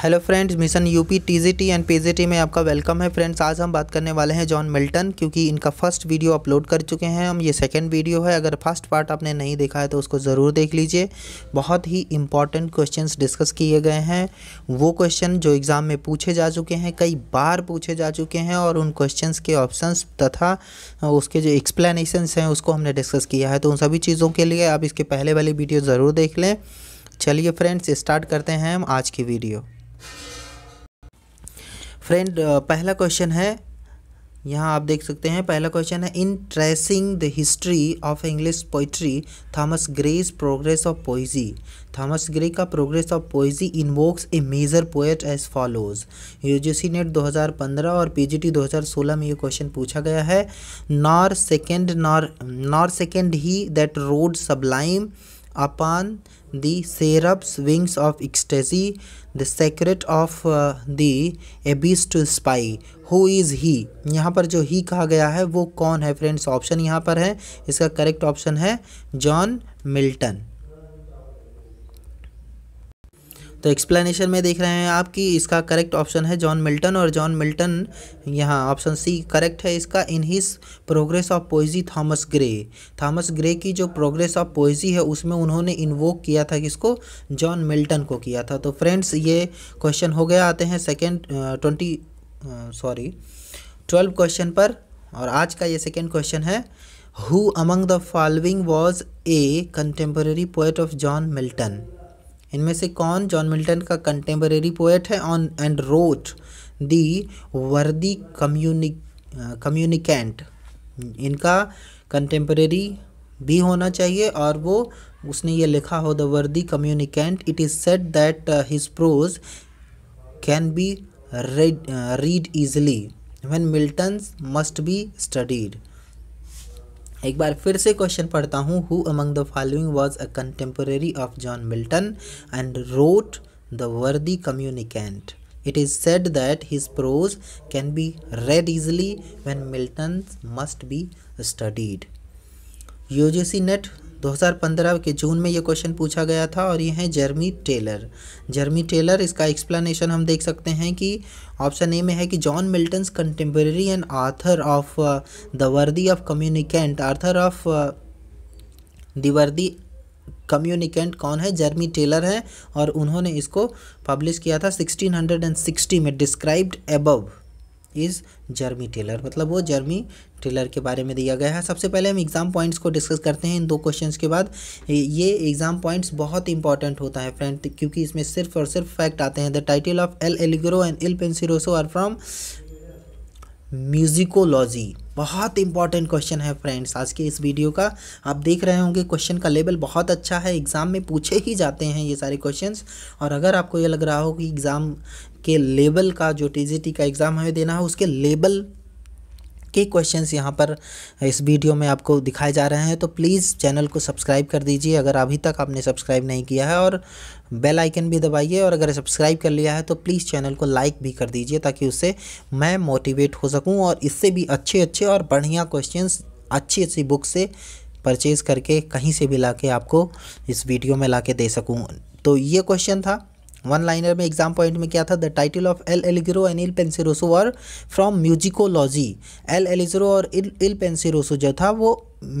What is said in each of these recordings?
Hello friends mission UP TGT and PGT में आपका welcome है फ्रेंड्स आज हम बात करने वाले हैं जॉन मिल्टन क्योंकि इनका फर्स्ट वीडियो अपलोड कर चुके हैं हम ये सेकंड वीडियो है अगर फर्स्ट पार्ट आपने नहीं देखा है तो उसको ज़रूर देख लीजिए बहुत ही इंपॉर्टेंट क्वेश्चंस डिस्कस किए गए हैं वो क्वेश्चन जो एग्ज़ाम में पूछे जा चुके हैं कई बार पूछे जा चुके हैं और उन क्वेश्चन के ऑप्शन तथा उसके जो एक्सप्लेनेशंस हैं उसको हमने डिस्कस किया है तो उन सभी चीज़ों के लिए आप इसके पहले वाली वीडियो ज़रूर देख लें चलिए फ्रेंड्स स्टार्ट करते हैं हम आज की वीडियो फ्रेंड uh, पहला क्वेश्चन है यहाँ आप देख सकते हैं पहला क्वेश्चन है in tracing the history of English poetry Thomas Gray's progress of poesy Thomas Gray का progress of poesy invokes a major poet as follows UGC NET 2015 और पीजीटी 2016 में ये क्वेश्चन पूछा गया है nor second nor nor second he that rode sublime upon the seraph's wings of ecstasy, the secret of uh, the abyss to spy. Who is he? यहाँ पर जो he कहा गया है वो कौन है फ्रेंड्स ऑप्शन यहाँ पर है इसका करेक्ट ऑप्शन है जॉन मिल्टन तो एक्सप्लेनेशन में देख रहे हैं आप कि इसका करेक्ट ऑप्शन है जॉन मिल्टन और जॉन मिल्टन यहाँ ऑप्शन सी करेक्ट है इसका in his progress of poesy Thomas Gray Thomas Gray की जो प्रोग्रेस ऑफ पोइजी है उसमें उन्होंने इन्वोक किया था किसको जॉन मिल्टन को किया था तो फ्रेंड्स ये क्वेश्चन हो गया आते हैं second twenty sorry twelve question पर और आज का ये सेकेंड क्वेश्चन है who among the following was a contemporary poet of John Milton इनमें से कौन जॉन मिल्टन का कंटेम्प्रेरी पोएट है on and wrote the worthy कम्युनिक कम्युनिकेंट इनका कंटेम्प्रेरी भी होना चाहिए और वो उसने ये लिखा हो the worthy communicant it is said that his prose can be read uh, read Milton must be studied एक बार फिर से क्वेश्चन पढ़ता हूँ who among the following was a contemporary of John Milton and wrote the worthy communicant it is said that his prose can be read easily when Milton must be studied U G C NET 2015 के जून में ये question पूछा गया था और ये है Jeremy Taylor Jeremy Taylor इसका एक्सप्लेनेशन हम देख सकते हैं कि ऑप्शन ए में है कि John Milton's contemporary and author of the worthy of communicant author of worthy communicant कौन है जर्मी टेलर है और उन्होंने इसको पब्लिश किया था 1660 में described above is Jeremy Taylor मतलब वो जर्मी टेलर के बारे में दिया गया है सबसे पहले हम एग्ज़ाम पॉइंट्स को डिस्कस करते हैं इन दो क्वेश्चन के बाद ये एग्ज़ाम पॉइंट्स बहुत इंपॉर्टेंट होता है फ्रेंड क्योंकि इसमें सिर्फ और सिर्फ फैक्ट आते हैं the title of L'Allegro and Il Penseroso are from musicology बहुत इंपॉर्टेंट क्वेश्चन है फ्रेंड्स आज के इस वीडियो का आप देख रहे होंगे क्वेश्चन का लेवल बहुत अच्छा है एग्ज़ाम में पूछे ही जाते हैं ये सारे क्वेश्चंस और अगर आपको ये लग रहा हो कि एग्ज़ाम के लेवल का जो टी का एग्ज़ाम हमें देना है उसके लेवल के क्वेश्चंस यहाँ पर इस वीडियो में आपको दिखाए जा रहे हैं तो प्लीज़ चैनल को सब्सक्राइब कर दीजिए अगर अभी तक आपने सब्सक्राइब नहीं किया है और बेल आइकन भी दबाइए और अगर सब्सक्राइब कर लिया है तो प्लीज़ चैनल को लाइक भी कर दीजिए ताकि उससे मैं मोटिवेट हो सकूँ और इससे भी अच्छे अच्छे और बढ़िया क्वेश्चन अच्छी अच्छी बुक से परचेज़ करके कहीं से भी ला आपको इस वीडियो में ला दे सकूँ तो ये क्वेश्चन था वन लाइनर में एग्जाम पॉइंट में क्या था the title of L'Allegro and Il Penseroso और फ्रॉम म्यूजिकोलॉजी एल एलिजरो और इल इल पेंसिरोसो जो था वो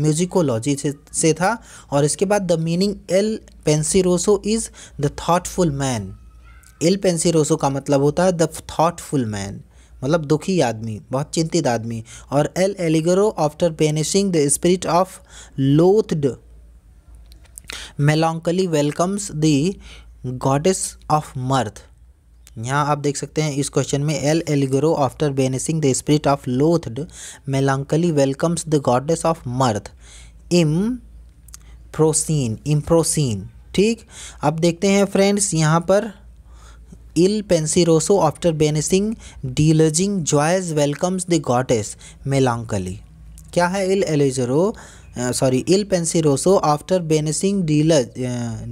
म्यूजिकोलॉजी से से था और इसके बाद the meaning Il Penseroso is the thoughtful man Il Penseroso का मतलब होता है द थाटफुल मैन मतलब दुखी आदमी बहुत चिंतित आदमी और L'Allegro after banishing the spirit of loathed melancholy welcomes the goddess of mirth यहाँ आप देख सकते हैं इस क्वेश्चन में L'Allegro after banishing the spirit of loathed melancholy welcomes the goddess of mirth इम प्रोसिन इम्प्रोसिन ठीक अब देखते हैं फ्रेंड्स यहाँ पर Il Penseroso after banishing deluding joys welcomes the goddess melancholy क्या है Il Allegro sorry Il Penseroso after banishing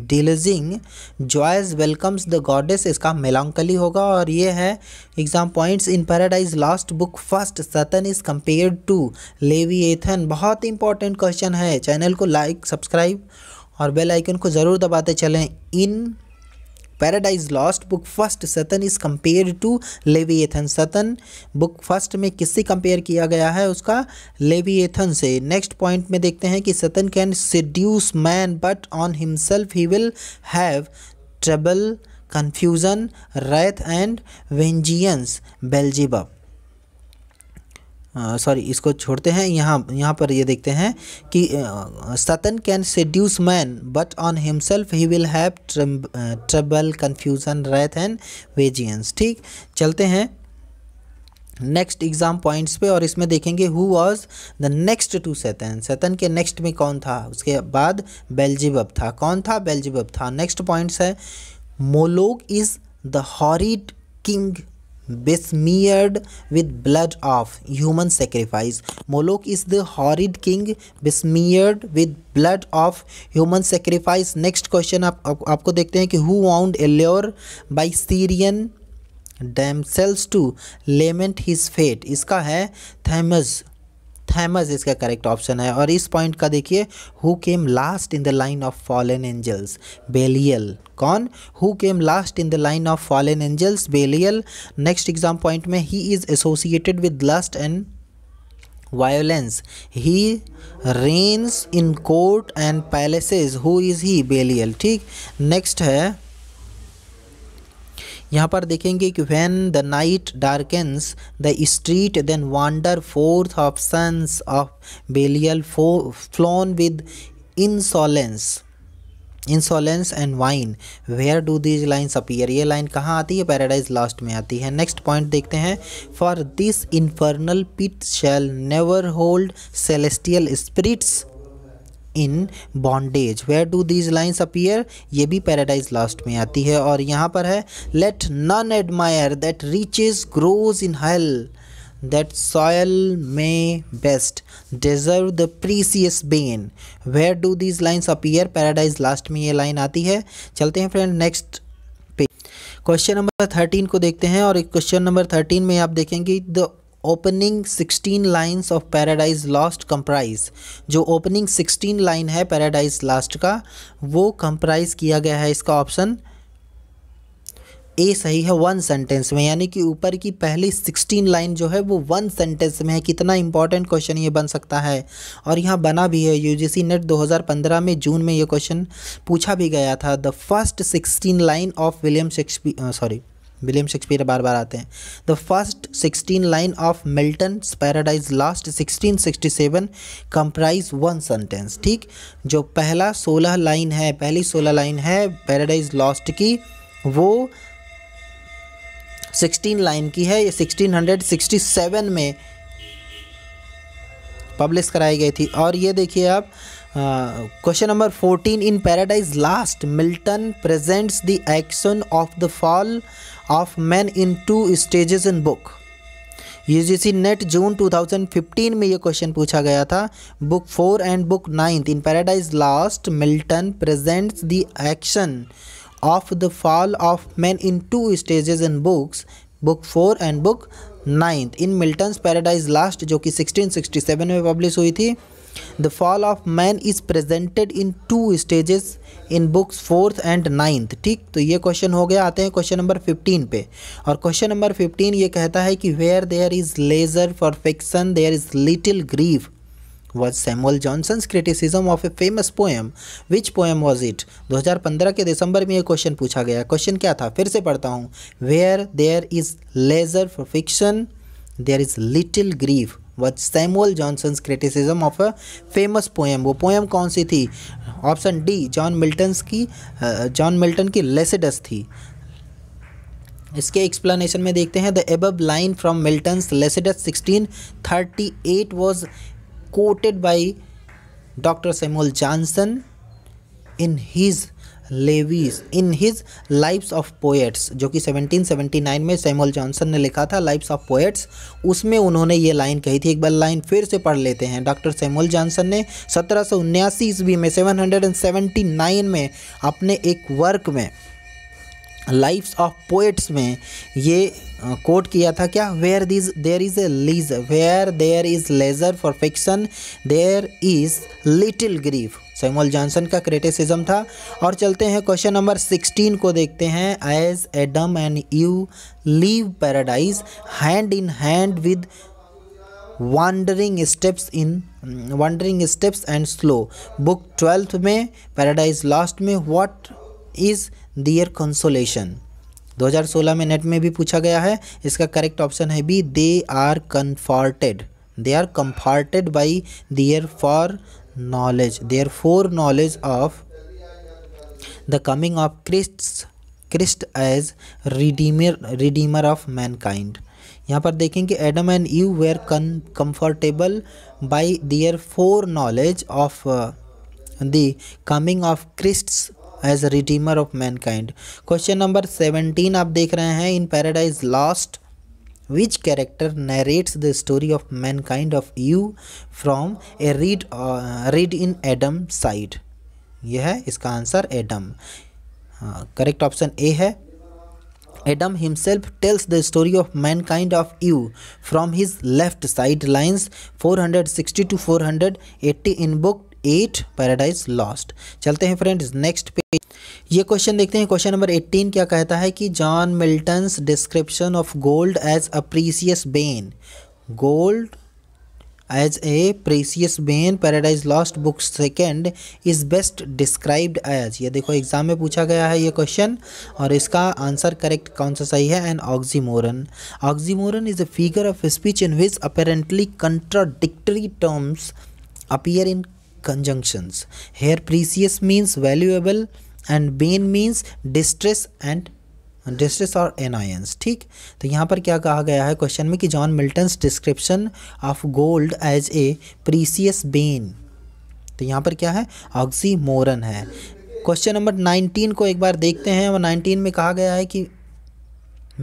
deluding joys welcomes the goddess इसका मेलांकली होगा और ये है exam points in Paradise Lost book first Satan is compare to Leviathan बहुत important question है channel को लाइक सब्सक्राइब और bell icon को ज़रूर दबाते चलें in Paradise Lost book first Satan is compare to Leviathan Satan book first में किससे कंपेयर किया गया है उसका लेवीएथन से नेक्स्ट पॉइंट में देखते हैं कि Satan can seduce man but on himself he will have trouble confusion wrath and vengeance Beelzebub sorry इसको छोड़ते हैं यहाँ यहाँ पर ये देखते हैं कि Satan can seduce man but on himself he will have trouble confusion wrath and vengeance ठीक चलते हैं नेक्स्ट एग्ज़ाम पॉइंट्स पे और इसमें देखेंगे who was the next to Satan Satan के नेक्स्ट में कौन था उसके बाद बेल्जिब था कौन था बेल्जिबब था नेक्स्ट पॉइंट्स है Moloch is the horrid king besmeared with blood of human sacrifice. Moloch is the horrid king besmeared with blood of human sacrifice. Next question आप, आप आपको देखते हैं कि who wound allure by Syrian themselves to lament his fate. इसका है Thames Thames इसका correct option है और इस पॉइंट का देखिए who came last in the line of fallen angels Belial कौन who came last in the line of fallen angels Belial next exam point में he is associated with lust and violence he reigns in court and palaces who is he Belial ठीक next है यहाँ पर देखेंगे कि when the night darkens the street then wander forth of sons of Belial flown with insolence insolence and wine where do these lines appear ये line कहाँ आती है पैराडाइज लास्ट में आती है नेक्स्ट पॉइंट देखते हैं for this infernal pit shall never hold celestial spirits in bondage where do these lines appear ये भी पैराडाइज लास्ट में आती है और यहाँ पर है let none admire that riches grows in hell that soil may best deserve the precious bane where do these lines appear paradise last में ये line आती है चलते हैं friend next पे question number थर्टीन को देखते हैं और question number थर्टीन में आप देखेंगे the opening sixteen lines of paradise lost comprise जो opening सिक्सटीन line है paradise last का वो comprise किया गया है इसका option ए सही है वन सेंटेंस में यानी कि ऊपर की पहली सिक्सटीन लाइन जो है वो वन सेंटेंस में है कितना इंपॉर्टेंट क्वेश्चन ये बन सकता है और यहाँ बना भी है यूजीसी नेट 2015 में जून में ये क्वेश्चन पूछा भी गया था the first sixteen line of William Shakespeare sorry William Shakespeare बार बार आते हैं the first sixteen line of Milton Paradise Lost sixteen sixty seven comprise one sentence ठीक जो पहला सोलह लाइन है पहली सोलह लाइन है पैराडाइज लास्ट की वो 16 लाइन की है ये 1667 में पब्लिश कराई गई थी और ये देखिए आप question number 14 in Paradise Lost Milton presents the action of the fall of man in two stages in book UGC NET June 2015 में ये क्वेश्चन पूछा गया था book four and book ninth in Paradise Lost Milton presents the action of the fall of man in two stage in books book four and book ninth in Milton's Paradise Lost जो कि 1667 में publish हुई थी the fall of man is presented in two stages in books fourth and ninth ठीक तो ये question हो गया आते हैं क्वेश्चन नंबर फिफ्टीन पे और क्वेश्चन नंबर फिफ्टीन ये कहता है कि where there is leisure for fiction there is little grief was Samuel Johnson's criticism of a famous poem Which poem was it? 2015 के दिसंबर में यह क्वेश्चन पूछा गया क्वेश्चन क्या था फिर से पढ़ता हूँ where there is leisure for fiction there is little grief was Samuel Johnson's criticism of a famous poem वो पोएम कौन सी थी ऑप्शन डी जॉन मिल्टन्स की जॉन uh, मिल्टन की लेसेडस थी इसके एक्सप्लेनेशन में देखते हैं the above line from Milton's Lycidas 1638 was quoted by Dr. Samuel Johnson in his lives in his lives of poets जो कि 1779 में सैमुअल जॉनसन ने लिखा था लाइफ्स ऑफ पोएट्स उसमें उन्होंने ये लाइन कही थी एक बार लाइन फिर से पढ़ लेते हैं डॉक्टर सैमुअल जॉनसन ने सत्रह सौ उन्यासी ईस्वी में seven hundred and seventy nine में अपने एक वर्क में लाइफ्स ऑफ पोएट्स में ये कोट किया था क्या where these there is a lease where there is leisure for fiction there is little grief Samuel Johnson का क्रिटिसिज्म था और चलते हैं क्वेश्चन नंबर सिक्सटीन को देखते हैं as Adam and Eve leave Paradise hand in hand with wandering steps in wandering steps and slow book twelfth में Paradise Lost में व्हाट इज़ दियर कंसोलेशन 2016 में नेट में भी पूछा गया है इसका करेक्ट ऑप्शन है B they are comforted they are comforted by their foreknowledge their foreknowledge of the coming of Christ Christ as redeemer redeemer of mankind यहाँ पर देखें कि Adam and Eve were comfortable by their foreknowledge of the coming of Christ's as redeemer of mankind question number seventeen आप देख रहे हैं in Paradise Lost which character narrates the story of mankind of Eve from read read read in adam यह है इसका answer Adam correct option A है Adam himself tells the story of mankind of Eve from his left side lines four hundred sixty two four hundred eighty in book eight Paradise Lost चलते हैं friends next page ये question देखते हैं question number 18 क्या कहता है कि John Milton's description of gold as a precious bane gold as a precious bane Paradise Lost book second is best described as ये देखो एग्जाम में पूछा गया है ये क्वेश्चन और इसका आंसर करेक्ट कौन सा सही है an oxymoron oxymoron is a figure of speech in which apparently contradictory terms appear in conjunctions. Here precious means valuable and bane means distress and distress और एनायंस ठीक तो यहाँ पर क्या कहा गया है क्वेश्चन में कि John Milton's description of gold as a precious bane तो यहाँ पर क्या है ऑक्सी मोरन है क्वेश्चन नंबर नाइनटीन को एक बार देखते हैं और नाइनटीन में कहा गया है कि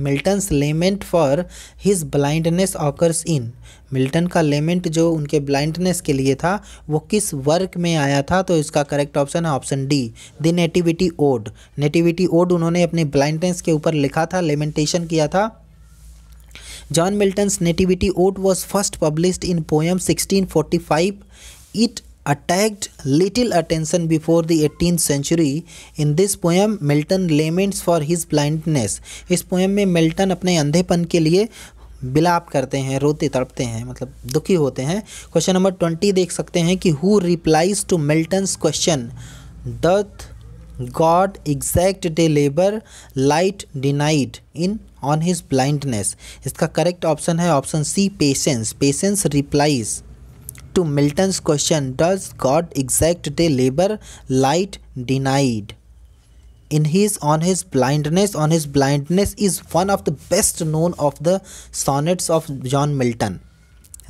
Milton's lament for his blindness occurs in Milton का लेमेंट जो उनके ब्लाइंडनेस के लिए था वो किस वर्क में आया था तो इसका करेक्ट ऑप्शन है option D the nativity ode nativity ode उन्होंने अपने ब्लाइंडनेस के ऊपर लिखा था लेमेंटेशन किया था John Milton's nativity ode was first published in poem 1645 it attacked little attention before the eighteen century in this poem Milton laments for his blindness इस poem में मिल्टन अपने अंधेपन के लिए बिलाप करते हैं रोते तड़पते हैं मतलब दुखी होते हैं क्वेश्चन नंबर ट्वेंटी देख सकते हैं कि who replies to Milton's question doth God exact day labour light denied in on his blindness इसका करेक्ट ऑप्शन है option C patience patience replies to Milton's question does God exact day labour light denied in his on his blindness on his blindness is one of the best known of the sonnets of John Milton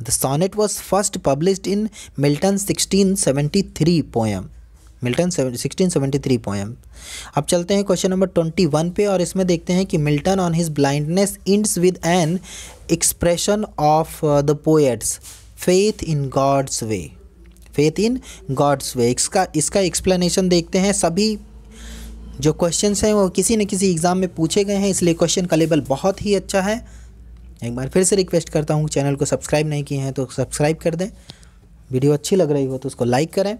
the sonnet was first publish in Milton sixteen seventy three poem Milton sixteen seventy three poem अब चलते हैं question number twenty one पे और इसमें देखते हैं कि Milton on his blindness ends with an expression of the poet's faith in God's way faith in God's way इसका इसका एक्सप्लेनेशन देखते हैं सभी जो क्वेश्चंस हैं वो किसी न किसी एग्ज़ाम में पूछे गए हैं इसलिए क्वेश्चन का लेवल बहुत ही अच्छा है एक बार फिर से रिक्वेस्ट करता हूँ चैनल को सब्सक्राइब नहीं किए हैं तो सब्सक्राइब कर दें वीडियो अच्छी लग रही हो तो उसको लाइक करें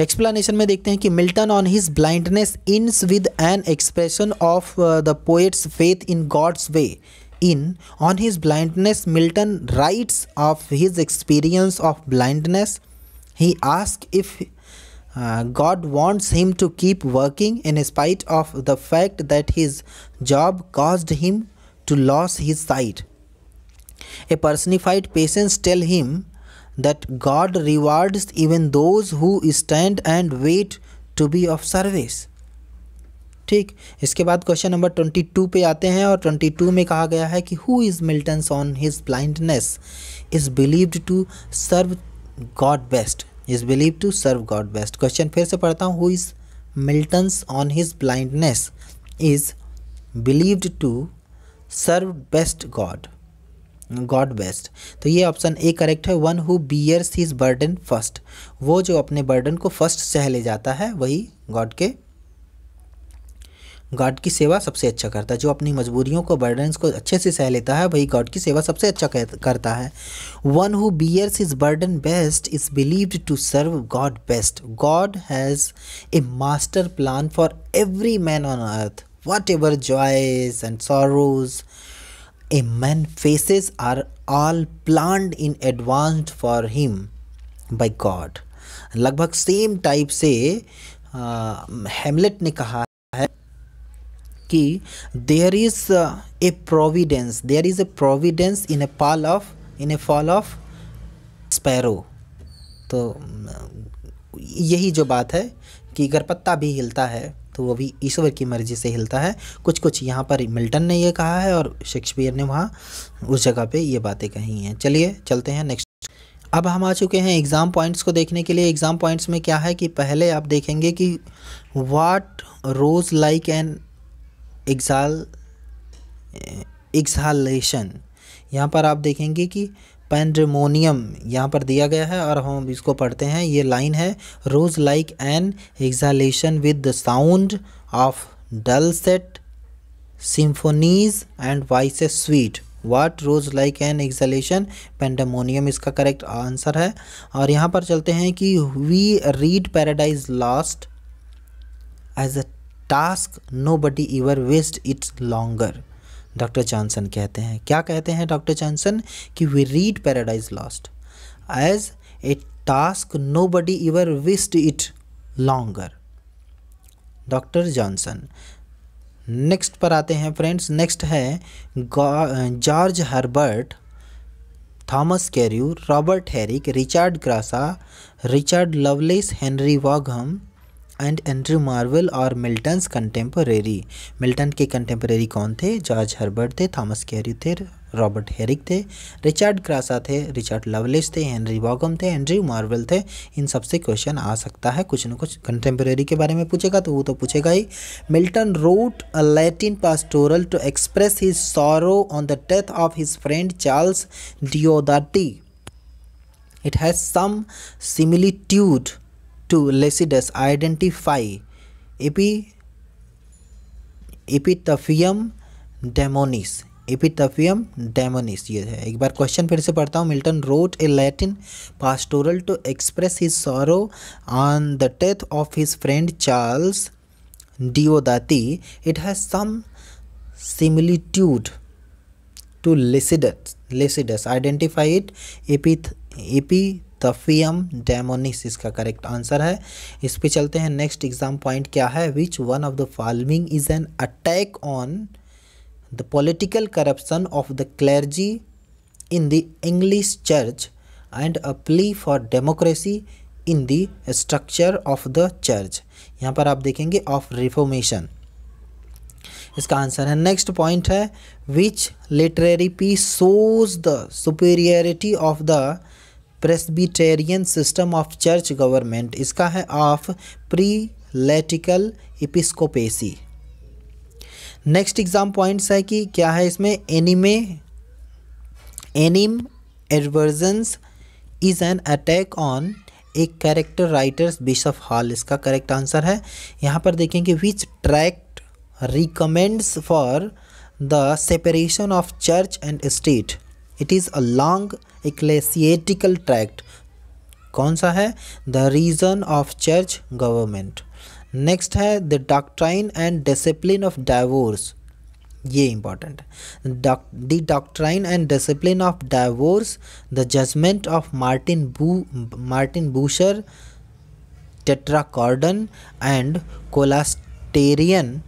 एक्सप्लेनेशन में देखते हैं कि Milton on his blindness ends with an expression of the poet's faith in God's way in on his blindness Milton writes of his experience of blindness he ask if Uh, God wants him to keep working in spite of the fact that his job caused him to lose his sight. A personified patience tells him that God rewards even those who stand and wait to be of service. ठीक इसके बाद question number 22 पे पे आते हैं और 22 में कहा गया है कि who is Milton's on his blindness is believed to serve God best. Is believe to serve God best question फिर से पढ़ता हूँ who is Milton's on his blindness is believed to serve best God God best तो ये option A correct है one who bears his burden first वो जो अपने बर्डन को फर्स्ट सह ले जाता है वही गॉड के गॉड की सेवा सबसे अच्छा करता है जो अपनी मजबूरियों को बर्डन्स को अच्छे से सह लेता है वही गॉड की सेवा सबसे अच्छा करता है one who bears his burden best is believed to serve God best God has a master plan for every man on earth whatever joys and sorrows a man faces are all plan in advanced for him by God लगभग same type से Hamlet uh, ने कहा कि there is a providence there is a providence in a fall of in a fall of sparrow तो यही जो बात है कि अगर पत्ता भी हिलता है तो वो भी ईश्वर की मर्जी से हिलता है कुछ कुछ यहाँ पर मिल्टन ने ये कहा है और शेक्सपियर ने वहाँ उस जगह पे ये बातें कही हैं चलिए चलते हैं नेक्स्ट अब हम आ चुके हैं एग्ज़ाम पॉइंट्स को देखने के लिए एग्ज़ाम पॉइंट्स में क्या है कि पहले आप देखेंगे कि वाट रोज़ लाइक एन एग्जाल एक्सहालेशन यहाँ पर आप देखेंगे कि पेंड्रेमोनियम यहाँ पर दिया गया है और हम इसको पढ़ते हैं ये लाइन है rose like an exhalation with the sound of dulcet symphonies and voice sweet what rose like an exhalation pandemonium इसका करेक्ट आंसर है और यहाँ पर चलते हैं कि we read Paradise Lost as a task nobody ever wished its longer Doctor Johnson कहते हैं क्या कहते हैं डॉक्टर जॉनसन कि we read Paradise Lost as a task nobody ever wished it longer Doctor Johnson next पर आते हैं friends next है George Herbert Thomas Carew Robert Herrick Richard Crashaw Richard Lovelace Henry Vaughan and Andrew Marvell और Milton's contemporary Milton के contemporary कौन थे George Herbert थे Thomas Carew थे रॉबर्ट हेरिक थे रिचर्ड क्रासा थे रिचर्ड लवलेस थे हेनरी बॉगम थे एंड्रयू मार्वल थे इन सबसे क्वेश्चन आ सकता है कुछ ना कुछ कंटेम्प्रेरी के बारे में पूछेगा तो वो तो पूछेगा ही Milton wrote a Latin pastoral to express his sorrow on the death of his friend Charles Diodati it has some similitude to Lycidas identify epi, epitaphium demonis epitaphium damonis ये है एक बार क्वेश्चन फिर से पढ़ता हूँ Milton wrote a Latin pastoral to express his sorrow on the death of his friend Charles Diodati it has some similitude to Lycidas Lycidas identify it एपिथ AP epitaphium damonis इसका correct answer है इस पे चलते हैं next exam point क्या है which one of the following is an attack on the political corruption of the clergy in the English church and a plea for democracy in the structure of the church यहाँ पर आप देखेंगे of reformation इसका answer है next point है which literary P shows the superiority of the Presbyterian system of church government इसका है of prelatical episcopacy next exam points है कि क्या है इसमें एनिमे animadversions is an attack on एक कैरेक्टर राइटर्स बिशफ हॉल इसका करेक्ट आंसर है यहाँ पर देखें कि which tract recommends for the separation of church and state it is a long ecclesiastical tract कौन सा है the reason of church government next है the doctrine and discipline of divorce ये इंपॉर्टेंट है the doctrine and discipline of divorce the judgment of Martin Bu Martin बूशर Tetrachordon and Colasterion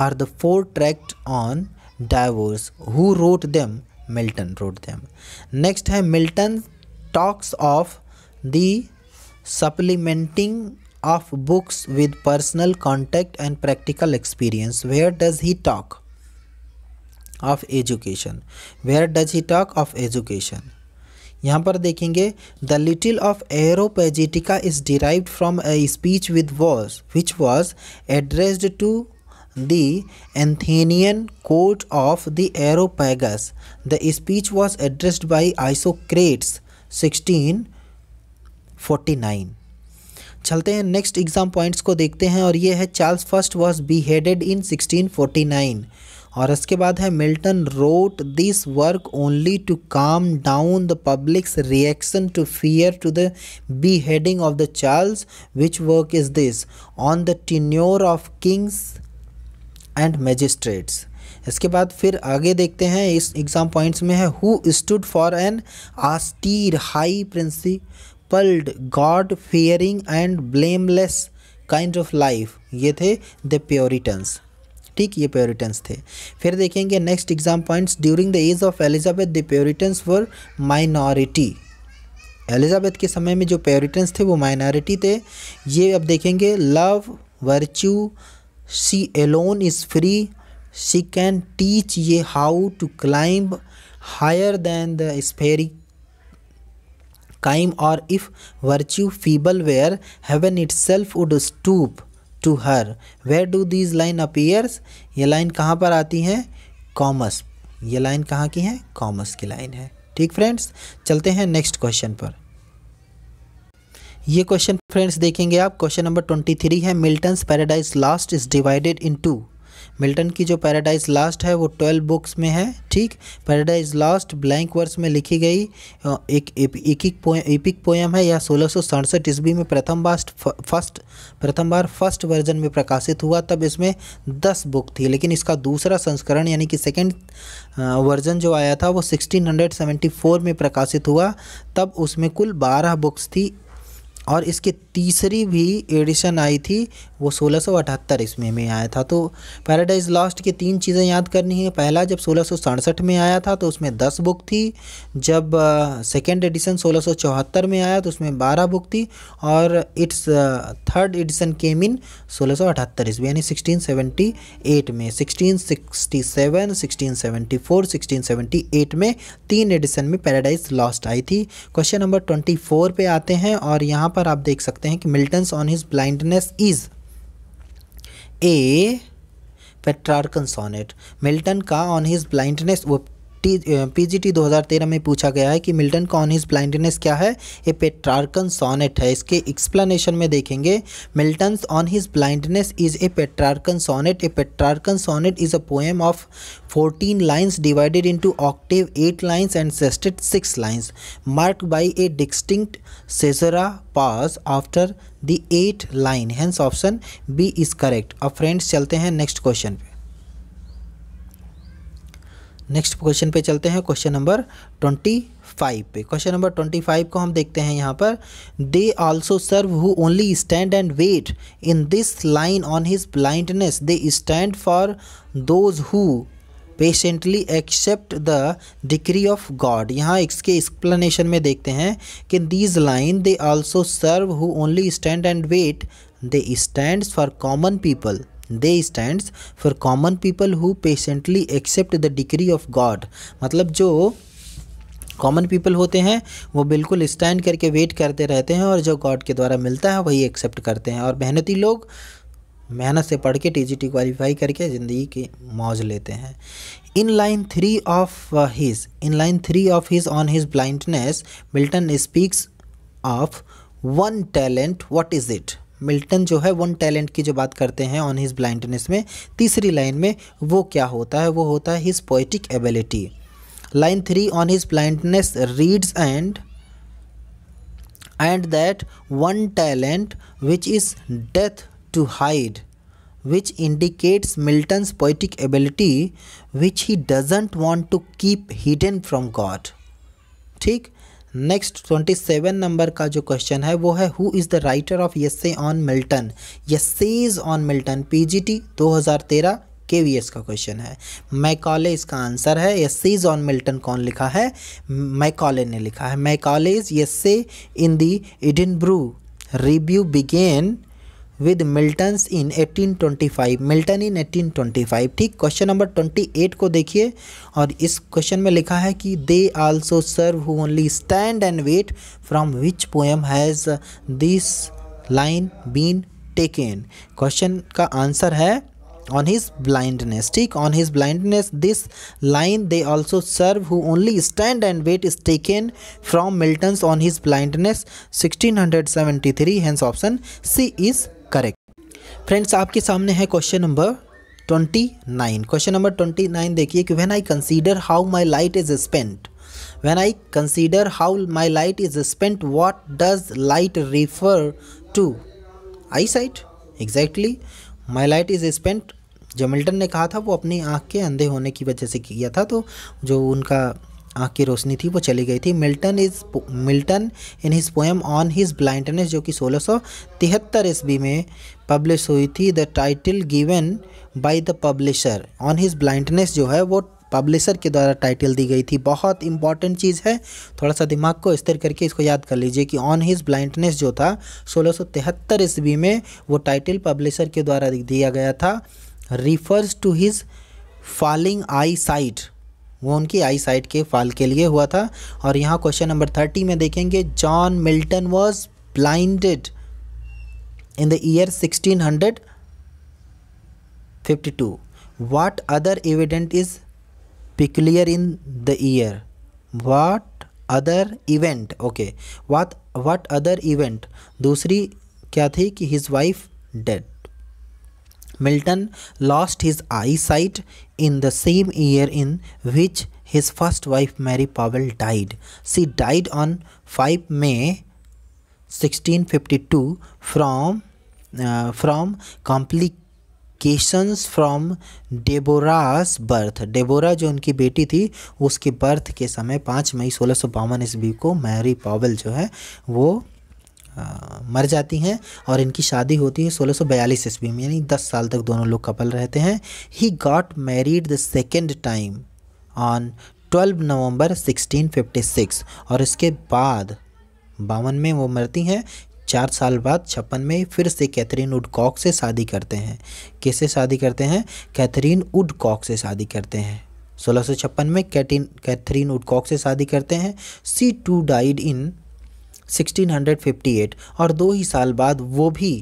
are the four tract on divorce who wrote them Milton wrote थे हमें next है Milton talks of the supplementing of books with personal contact and practical experience where does he talk of education where does he talk of education यहाँ पर देखेंगे the title of Areopagitica is derived from a speech with was which was addressed to the Athenian court of the Areopagus. The speech was addressed by Isocrates 1649. चलते हैं next exam points को देखते हैं और ये है Charles first was beheaded in 1649 और इसके बाद है Milton wrote this work only to calm down the public's reaction to fear to the beheading of the Charles which work is this on the tenure of kings and magistrates इसके बाद फिर आगे देखते हैं इस exam points में है who stood for an austere high principled god fearing and blameless kind of life ये थे द प्योरिटन्स ठीक ये प्योरिटन्स थे फिर देखेंगे next exam points during the age of Elizabeth the Puritans for minority Elizabeth के समय में जो प्योरिटन्स थे वो माइनॉरिटी थे ये अब देखेंगे love virtue she alone is free she can teach ये how to climb higher than the sphery chime और if virtue feeble were heaven itself would stoop to her where do these line appears ये line कहाँ पर आती हैं commerce ये line कहाँ की है कॉमर्स की लाइन है ठीक फ्रेंड्स चलते हैं नेक्स्ट क्वेश्चन पर ये क्वेश्चन फ्रेंड्स देखेंगे आप क्वेश्चन नंबर ट्वेंटी थ्री है Milton Paradise Lost is divided into Milton की जो पैराडाइज लास्ट है वो ट्वेल्व बुक्स में है ठीक पैराडाइज लास्ट ब्लैंक वर्स में लिखी गई एक एक एक एपिक पोएम है यह सोलह सौ सड़सठ ईस्वी में प्रथम बार फर्स्ट प्रथम बार फर्स्ट वर्जन में प्रकाशित हुआ तब इसमें दस बुक थी लेकिन इसका दूसरा संस्करण यानी कि सेकेंड वर्जन जो आया था वो फोर में प्रकाशित हुआ तब उसमें कुल बारह बुक्स थी और इसकी तीसरी भी एडिशन आई थी वो 1678 ईस्वी में आया था तो पैराडाइज लास्ट की तीन चीज़ें याद करनी है पहला जब सोलह में आया था तो उसमें 10 बुक थी जब सेकेंड एडिशन सोलह में आया तो उसमें 12 बुक थी और its third edition came in 1678 ईस्वी यानी 1678 में 1667, 1674, 1678 में तीन एडिशन में पैराडाइज लॉस्ट आई थी क्वेश्चन नंबर ट्वेंटी पे आते हैं और यहाँ पर आप देख सकते हैं कि Milton's on his blindness is a Petrarchan sonnet Milton का ऑन हिज ब्लाइंडनेस वो टी पीजीटी 2013 में पूछा गया है कि मिल्टन कॉनिज हिज ब्लाइंडनेस क्या है ये पेट्रार्कन सोनेट है इसके एक्सप्लेनेशन में देखेंगे Milton on his blindness is a Petrarchan sonnet a Petrarchan sonnet is a poem of 14 lines divided into octave 8 lines and sestet 6 lines marked by a distinct caesura pause after the eight line hence option B is correct अब friends चलते हैं next question पे next question पे चलते हैं question number twenty five पे question number twenty five को हम देखते हैं यहाँ पर they also serve who only stand and wait in this line on his blindness they stand for those who patiently accept the decree of God यहाँ इसके explanation में देखते हैं कि these line they also serve who only stand and wait they stands for common people they stands for common people who patiently accept the degree of God मतलब जो common people होते हैं वो बिल्कुल स्टैंड करके वेट करते रहते हैं और जो गॉड के द्वारा मिलता है वही एक्सेप्ट करते हैं और मेहनती लोग मेहनत से पढ़ के टी जी टी क्वालिफाई करके ज़िंदगी की मौज लेते हैं in line three of his in line three of his on his blindness Milton speaks of one talent what is it Milton जो है वन टैलेंट की जो बात करते हैं ऑन हिज ब्लाइंडनेस में तीसरी लाइन में वो क्या होता है वो होता है his poetic ability line three on his blindness reads and and that one talent which is death to hide which indicates Milton's poetic ability which he doesn't want to keep hidden from God ठीक next twenty seven number का जो question है वो है who is the writer of essay on Milton is on Milton PGT 2013 KVS का question है Macaulay इसका answer है यस्सेज ऑन मिल्टन कौन लिखा है मैकॉले ने लिखा है Macaulay's essay in the brew review began with Milton's in 1825 Milton in 1825 ठीक क्वेश्चन नंबर 28 को देखिए और इस क्वेश्चन में लिखा है कि they also serve who only stand and wait from which poem has this line been taken question का आंसर है ऑन हिज ब्लाइंडनेस ठीक on his blindness this line they also serve who only stand and wait is taken from Milton on his blindness sixteen hundred three hence option C is correct friends आपके सामने है question number twenty nine question number twenty nine देखिए कि when I consider how my light is spent I consider how my light is spent what does light refer to eyesight exactly my light is spent जो Milton ने कहा था वो अपनी आँख के अंधे होने की वजह से किया था तो जो उनका आँख की रोशनी थी वो चली गई थी Milton is Milton in his poem on his blindness जो कि सोलह सौ तिहत्तर ईस्वी में पब्लिश हुई थी the title given by the publisher on his blindness जो है वो पब्लिशर के द्वारा टाइटल दी गई थी बहुत इंपॉर्टेंट चीज़ है थोड़ा सा दिमाग को स्थिर करके इसको याद कर लीजिए कि ऑन हिज ब्लाइंडनेस जो था सोलह सौ तिहत्तर ईस्वी में वो टाइटल पब्लिशर के द्वारा दिया गया था refers to his falling eyesight वो उनकी आई साइट के फाल के लिए हुआ था और यहाँ क्वेश्चन नंबर थर्टी में देखेंगे John Milton was blinded in the year sixteen hundred fifty two what other evident is peculiar in the year what other event okay what what other event दूसरी क्या थी कि his wife dead Milton lost his eyesight in the same year in which his first wife Mary Powell died. She died on 5 May 1652 from uh, from complications from Deborah's birth Deborah जो उनकी बेटी थी उसके birth के समय 5 मई सोलह सौ ईस्वी को मैरी पावल जो है वो आ, मर जाती हैं और इनकी शादी होती है 1642 सौ ईस्वी में यानी 10 साल तक दोनों लोग कपल रहते हैं he got married the second time on 12 November 1656 और इसके बाद बावन में वो मरती हैं चार साल बाद छप्पन में फिर से कैथरीन उडकॉक से शादी करते हैं किससे शादी करते हैं कैथरीन उडकॉक से शादी करते हैं सोलह में कैटिन कैथरीन उडकॉक से शादी करते हैं सी टू डाइड इन 1658 और दो ही साल बाद वो भी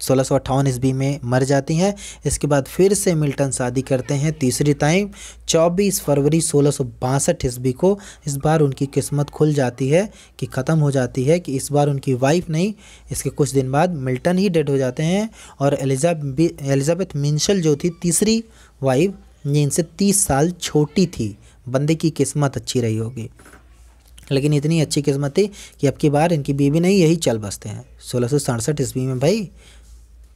सोलह सौ अट्ठावन ईस्वी में मर जाती हैं इसके बाद फिर से मिल्टन शादी करते हैं तीसरी टाइम 24 फरवरी सोलह सौ बासठ ईस्वी को इस बार उनकी किस्मत खुल जाती है कि ख़त्म हो जाती है कि इस बार उनकी वाइफ नहीं इसके कुछ दिन बाद मिल्टन ही डेड हो जाते हैं और एलिजा एलिजाबेथ मिंशल जो थी तीसरी वाइफ ये इनसे तीस साल छोटी थी बंदे की किस्मत अच्छी रही होगी लेकिन इतनी अच्छी किस्मत थी कि अब की बार इनकी बीवी नहीं यही चल बसते हैं सोलह सौ सड़सठ ईस्वी में भाई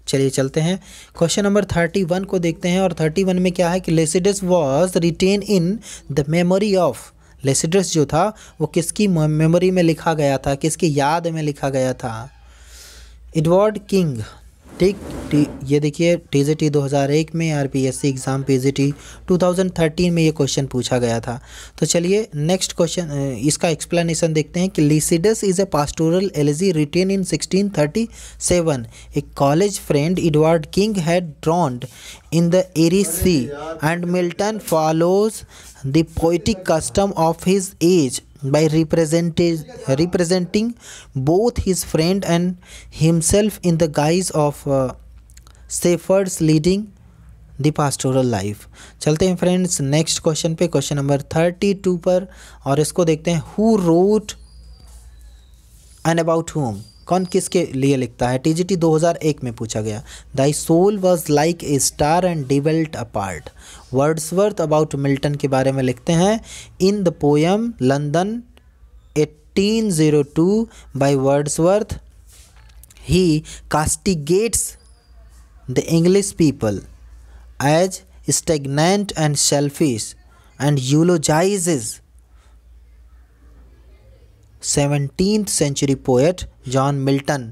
चलिए चलते हैं क्वेश्चन नंबर थर्टी वन को देखते हैं और थर्टी वन में क्या है कि Lycidas was written in the memory of Lycidas जो था वो किसकी मेमोरी में लिखा गया था किसकी याद में लिखा गया था एडवर्ड किंग ठीक टी ये देखिए टी जी टी दो हज़ार एक में R P S C exam P G T two thousand thirteen में ये क्वेश्चन पूछा गया था तो चलिए नेक्स्ट क्वेश्चन इसका एक्सप्लेनेशन देखते हैं कि Lycidas is a pastoral elegy written in sixteen thirty seven a college friend Edward King had drowned in the Irish sea and Milton follows the poetic custom of his age by representing representing both his friend and himself in the guise of uh, shepherds leading the pastoral life चलते हैं friends next question पे question number thirty two पर और इसको देखते हैं who wrote and about whom कौन किसके लिए लिखता है टीजीटी 2001 में पूछा गया thy soul was like a star and dwelt apart Wordsworth about Milton के बारे में लिखते हैं in the poem London 1802 words Wordsworth he castigates the English people as stagnant and selfish and eulogizes 17th century poet John Milton.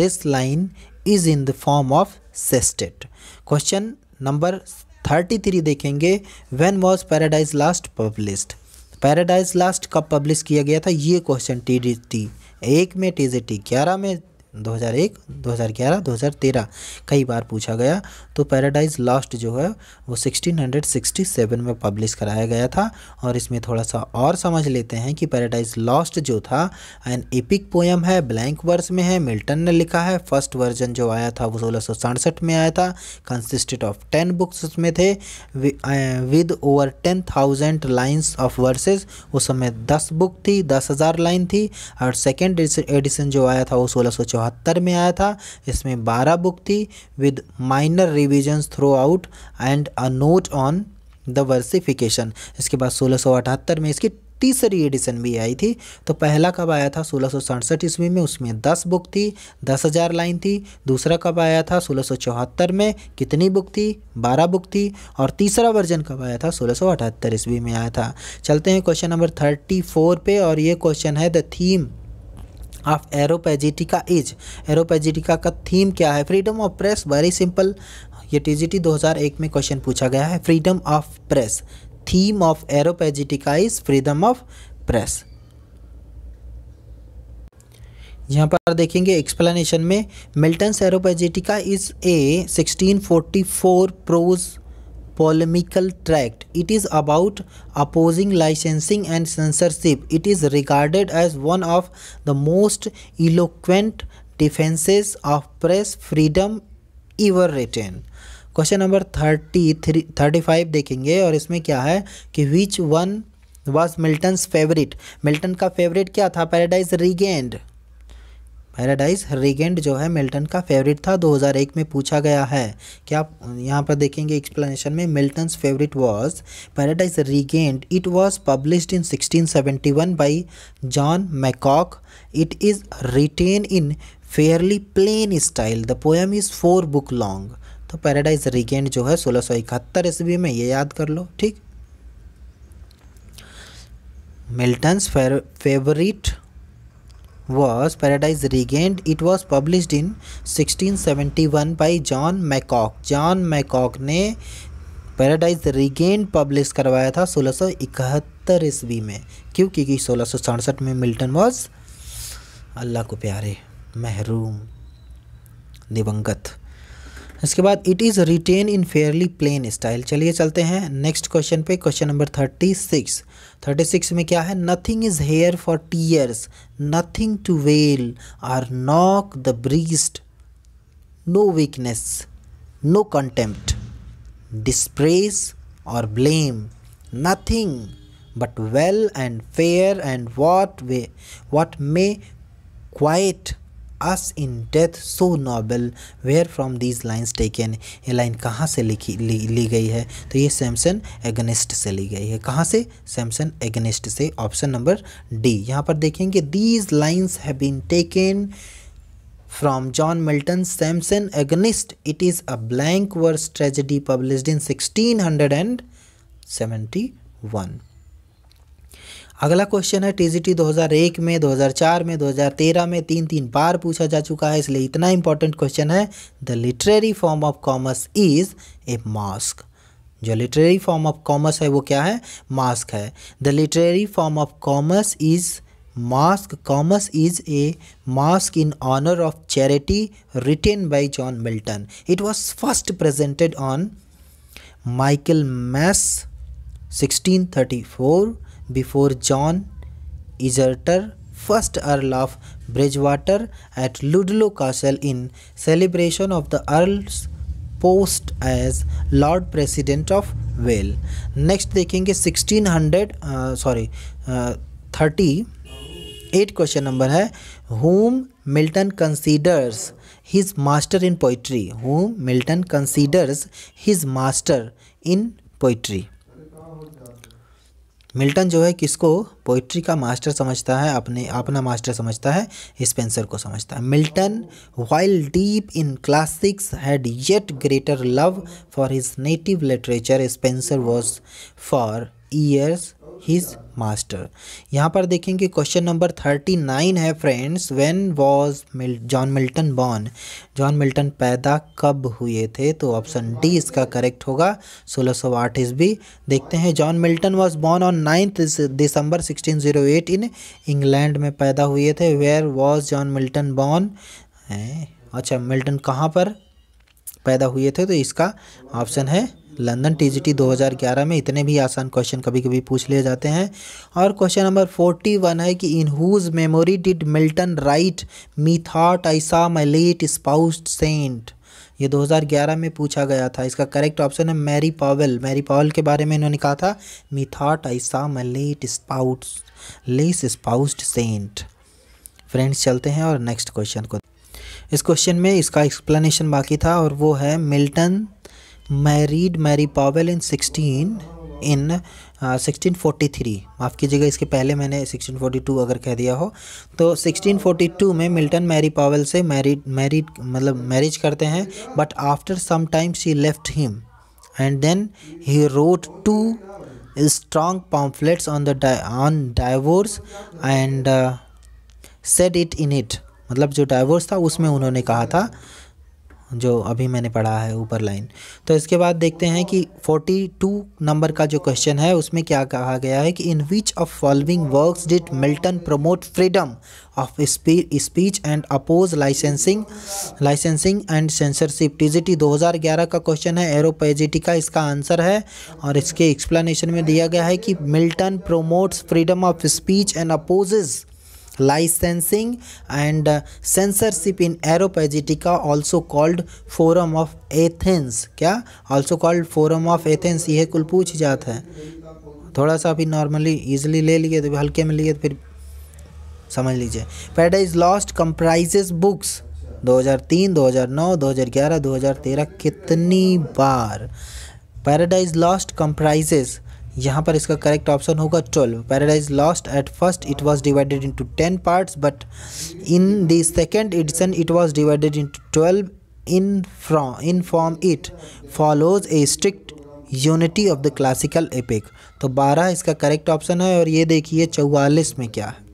This line is in the form of sestet. Question number 33 देखेंगे when was Paradise Lost published? Paradise Lost कब publish किया गया था ये question T D T एक में T जे T ग्यारह में 2011, 2013 कई बार पूछा गया तो पैराडाइज लास्ट जो है वो 1667 में पब्लिश कराया गया था और इसमें थोड़ा सा और समझ लेते हैं कि पैराडाइज लास्ट जो था एन एपिक पोयम है ब्लैंक वर्स में है मिल्टन ने लिखा है फर्स्ट वर्जन जो आया था वो सोलह में आया था कंसिस्टेड ऑफ टेन बुक्स उसमें थे with over ten thousand lines of verses उस समय दस बुक थी दस हज़ार लाइन थी और सेकेंड एडिशन जो आया था वो सोलह चौहत्तर में आया था इसमें बारह बुक थी with minor revisions throughout and a note on the versification इसके बाद सोलह में इसकी तीसरी एडिशन भी आई थी तो पहला कब आया था सोलह ईस्वी में उसमें दस बुक थी दस हज़ार लाइन थी दूसरा कब आया था सोलह में कितनी बुक थी बारह बुक थी और तीसरा वर्जन कब आया था सोलह ईस्वी में आया था चलते हैं क्वेश्चन नंबर थर्टी फोर पे और ये क्वेश्चन है the theme of Areopagitica is Areopagitica का थीम क्या है freedom of press very simple ये टीजीटी 2001 में क्वेश्चन पूछा गया है freedom of press theme of Areopagitica is freedom of press यहाँ पर देखेंगे एक्सप्लेनेशन में Milton Areopagitica is a 1644 prose polemical tract. It is about opposing licensing and censorship. It is regarded as one of the most eloquent defenses of press freedom ever written. Question number thirty three thirty five देखेंगे और इसमें क्या है कि which one was Milton's favourite Milton का favourite क्या था paradise regained paradise Regained जो है मिल्टन का फेवरेट था 2001 में पूछा गया है क्या आप यहाँ पर देखेंगे एक्सप्लेनेशन में Milton's favourite was Paradise Regained it was published in 1671 by John Macock it is written in fairly plain style the poem is four book long तो पैराडाइज रिगेंड जो है सोलह सौ इकहत्तर ईस्वी में ये याद कर लो ठीक Milton's favourite was Paradise Regained. It was published in 1671 by John Macock John Macock ने पैराडाइज रिगेन पब्लिश करवाया था सोलह सौ इकहत्तर ईस्वी में क्योंकि सोलह सौ सड़सठ में मिल्टन वॉज अल्लाह को प्यारे महरूम दिवंगत इसके बाद it is written in fairly plain style चलिए चलते हैं नेक्स्ट क्वेश्चन पे question number thirty six Thirty-six. Six में क्या है nothing is here for tears nothing to wail or knock the breast no weakness no contempt dispraise or blame nothing but well and fair and what way what may quiet us in death so noble where from these lines taken ये line कहाँ से लिखी ली, ली गई है तो ये Samson Agonist से ली गई है कहाँ से सैमसन एगनिस्ट से ऑप्शन नंबर डी यहाँ पर देखेंगे these lines have been taken from John is a Agonist. It is a blank verse tragedy published in 1671. अगला क्वेश्चन है टीजीटी 2001 में 2004 में 2013 में तीन तीन बार पूछा जा चुका है इसलिए इतना इंपॉर्टेंट क्वेश्चन है the literary form of commerce is a masque जो लिटरेरी फॉर्म ऑफ कॉमर्स है वो क्या है मास्क है the literary form of commerce is masque commerce is a masque in honour of charity written by John Milton it was first presented on Michaelmas 1634 before John Iserter first Earl of Bridgewater at Ludlow Castle in celebration of the Earl's post as Lord President of Wales. Next देखेंगे 1600 sorry thirty eight question number है whom Milton considers his master in poetry whom Milton considers his master in poetry Milton जो है किसको poetry का master समझता है अपने अपना मास्टर समझता है स्पेंसर को समझता है Milton while deep in classics had yet greater love for his native literature Spenser was for years his master यहाँ पर देखेंगे क्वेश्चन नंबर थर्टी नाइन है friends when was Mil John Milton born John Milton पैदा कब हुए थे तो option D इसका करेक्ट होगा सोलह सौ आठ ईस्वी देखते हैं John Milton was born on ninth December sixteen zero eight in England में पैदा हुए थे where was John Milton born अच्छा मिल्टन कहाँ पर पैदा हुए थे तो इसका ऑप्शन है लंदन टीजीटी 2011 में इतने भी आसान क्वेश्चन कभी कभी पूछ लिए जाते हैं और क्वेश्चन नंबर 41 है कि in whose memory did Milton write me thought I saw my late spouse Saint ये 2011 में पूछा गया था इसका करेक्ट ऑप्शन है मैरी पावल मैरी पावल के बारे में इन्होंने कहा था मी thought I saw my late spout less espoused saint friends चलते हैं और नेक्स्ट क्वेश्चन को इस क्वेश्चन में इसका एक्सप्लेनेशन बाकी था और वो है Milton wed Mary Powell in sixteen in sixteen forty three माफ़ कीजिएगा इसके पहले मैंने सिक्सटीन फोर्टी टू अगर कह दिया हो तो सिक्सटीन फोर्टी टू में मिल्टन मैरी पावेल से मैरिड मैरिड मतलब मैरिज करते हैं but after some time she left him and then he wrote two strong pamphlets on the on divorce and and it in it मतलब जो divorce था उसमें उन्होंने कहा था जो अभी मैंने पढ़ा है ऊपर लाइन तो इसके बाद देखते हैं कि 42 नंबर का जो क्वेश्चन है उसमें क्या कहा गया है कि in which of following works did Milton promote freedom of speech and oppose licensing licensing and censorship TGT 2011 का क्वेश्चन है एरोपेजिटी का इसका आंसर है और इसके एक्सप्लेनेशन में दिया गया है कि Milton promotes freedom of speech and opposes licensing and uh, censorship in areopagitica also called forum of athens क्या also called forum of athens यह कुल पूछ जाता है थोड़ा सा अभी नॉर्मली ईजिली ले लिए तो हल्के में लिए तो फिर समझ लीजिए पैराडाइज लॉस्ट कंप्राइजेस बुक्स 2003, 2009, 2011, 2013 कितनी बार पैराडाइज लॉस्ट कंप्राइजेस यहाँ पर इसका करेक्ट ऑप्शन होगा twelve Paradise Lost at first it was divided into ten parts but in the second edition it was divided into twelve in from in form it follows a strict unity of the classical epic तो बारह इसका correct option है और ये देखिए चौवालिस में क्या है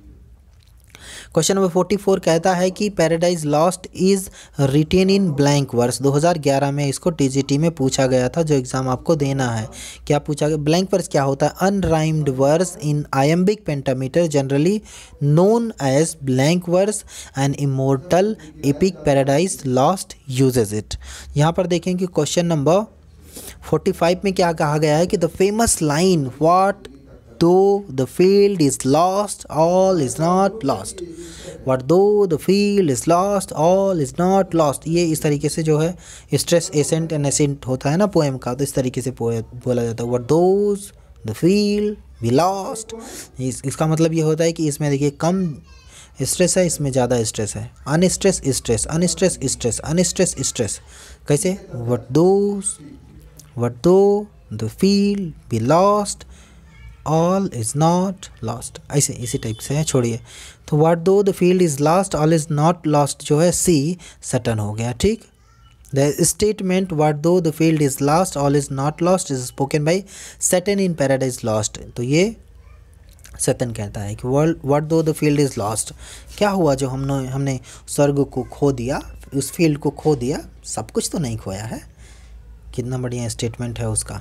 क्वेश्चन नंबर फोर्टी फोर कहता है कि Paradise Lost is written in blank verse 2011 में इसको टीजीटी में पूछा गया था जो एग्ज़ाम आपको देना है क्या पूछा गया ब्लैंक वर्स क्या होता है unrhymed verse in iambic pentameter generally known as blank verse and immortal epic Paradise Lost uses it यहाँ पर देखें कि क्वेश्चन नंबर 45 में क्या कहा गया है कि the famous line what though the field is lost all is not lost what though the field is lost all is not lost ये इस तरीके से जो है स्ट्रेस एसेंट एंड एसेंट होता है ना पोएम का तो इस तरीके से बोला जाता है what though the field be lost इस, इसका मतलब ये होता है कि इसमें देखिए कम स्ट्रेस है इसमें ज़्यादा स्ट्रेस है unstress stress unstress stress unstress stress कैसे what though what though the field be lost all is not lost ऐसे इसी टाइप से है छोड़िए तो what though the field is lost all is not lost जो है सी सटन हो गया ठीक the statement what though the field is lost all is not lost is spoken by Satan in Paradise Lost तो ये सतन कहता है कि world what though the field is lost क्या हुआ जो हमने हमने स्वर्ग को खो दिया उस फील्ड को खो दिया सब कुछ तो नहीं खोया है कितना बढ़िया स्टेटमेंट है उसका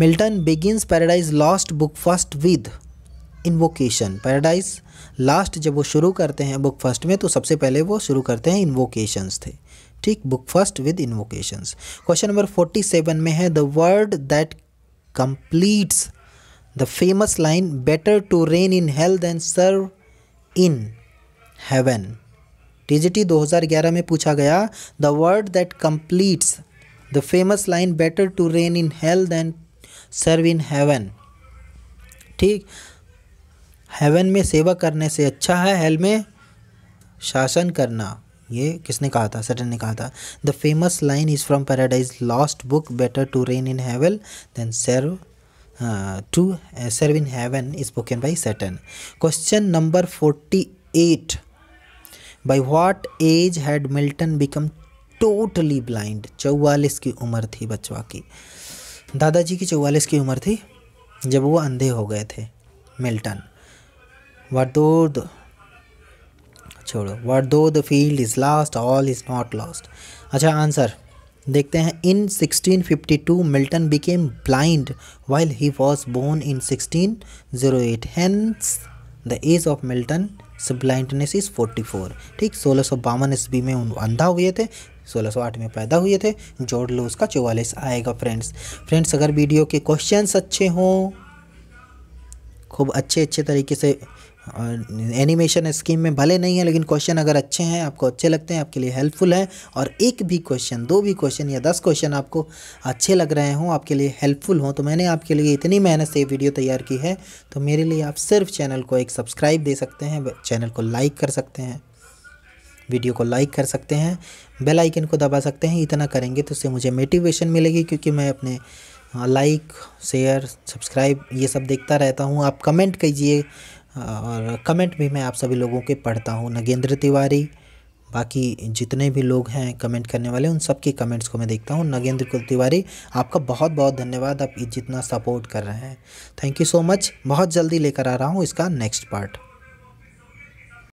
Milton begins Paradise Lost book first with invocation Paradise Lost जब वो शुरू करते हैं बुक फर्स्ट में तो सबसे पहले वो शुरू करते हैं इन्वोकेशंस थे ठीक book first with invocations question number forty seven में है the word that completes the famous line better to reign in hell than serve in heaven हजार ग्यारह में पूछा गया the word that completes the famous line better to reign in hell than serve in heaven ठीक heaven में सेवा करने से अच्छा है हेल में शासन करना ये किसने कहा था सटन ने कहा था the famous line is from Paradise Lost book better to reign in heaven than serve to serve in heaven is spoken by Satan question number forty eight by what age had Milton become totally blind चौवालीस की उम्र थी बचवा की दादाजी की चौवालीस की उम्र थी जब वो अंधे हो गए थे मिल्टन वाटोद छोड़ो what though the field is lost all is not lost अच्छा आंसर देखते हैं in 1652 Milton became blind while he was born in 1608 hence the age of Milton blindness is 44 ठीक सोलह सौ बावन ईस्वी में उन अंधा हुए थे 1608 में पैदा हुए थे जोड़ लो उसका चौवालीस आएगा फ्रेंड्स फ्रेंड्स अगर वीडियो के क्वेश्चंस अच्छे हों खूब अच्छे अच्छे तरीके से एनिमेशन स्कीम में भले नहीं है लेकिन क्वेश्चन अगर अच्छे हैं आपको अच्छे लगते हैं आपके लिए हेल्पफुल हैं और एक भी क्वेश्चन दो भी क्वेश्चन या दस क्वेश्चन आपको अच्छे लग रहे हों आपके लिए हेल्पफुल हों तो मैंने आपके लिए इतनी मेहनत से वीडियो तैयार की है तो मेरे लिए आप सिर्फ चैनल को एक सब्सक्राइब दे सकते हैं चैनल को लाइक कर सकते हैं वीडियो को लाइक कर सकते हैं बेल आइकन को दबा सकते हैं इतना करेंगे तो उससे मुझे मोटिवेशन मिलेगी क्योंकि मैं अपने लाइक शेयर सब्सक्राइब ये सब देखता रहता हूँ आप कमेंट कीजिए और कमेंट भी मैं आप सभी लोगों के पढ़ता हूँ नगेंद्र तिवारी बाकी जितने भी लोग हैं कमेंट करने वाले उन सब के कमेंट्स को मैं देखता हूँ नगेंद्र कुल तिवारी आपका बहुत बहुत धन्यवाद आप जितना सपोर्ट कर रहे हैं थैंक यू सो मच बहुत जल्दी लेकर आ रहा हूँ इसका नेक्स्ट पार्ट